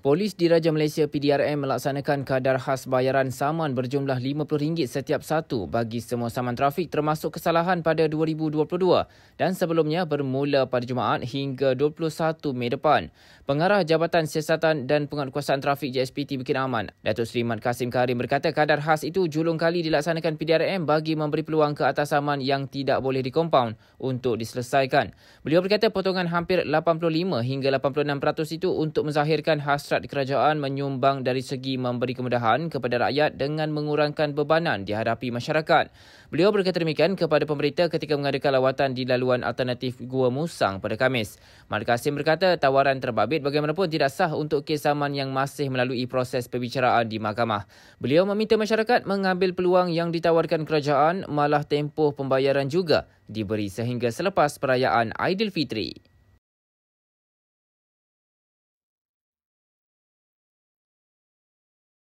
Polis di Raja Malaysia PDRM melaksanakan kadar khas bayaran saman berjumlah RM50 setiap satu bagi semua saman trafik termasuk kesalahan pada 2022 dan sebelumnya bermula pada Jumaat hingga 21 Mei depan. Pengarah Jabatan Siasatan dan Penguatkuasaan Trafik JSPT Bukit Aman, Datuk Seri Mat Kasim Karim berkata kadar khas itu julung kali dilaksanakan PDRM bagi memberi peluang ke atas saman yang tidak boleh dikompaun untuk diselesaikan. Beliau berkata potongan hampir 85 hingga 86% itu untuk menzahirkan khas abstrak kerajaan menyumbang dari segi memberi kemudahan kepada rakyat dengan mengurangkan bebanan dihadapi masyarakat. Beliau berkata demikian kepada pemerintah ketika mengadakan lawatan di laluan alternatif Gua Musang pada Kamis. Malik Hassim berkata tawaran terbabit bagaimanapun tidak sah untuk kes saman yang masih melalui proses perbicaraan di mahkamah. Beliau meminta masyarakat mengambil peluang yang ditawarkan kerajaan malah tempoh pembayaran juga diberi sehingga selepas perayaan Aidilfitri.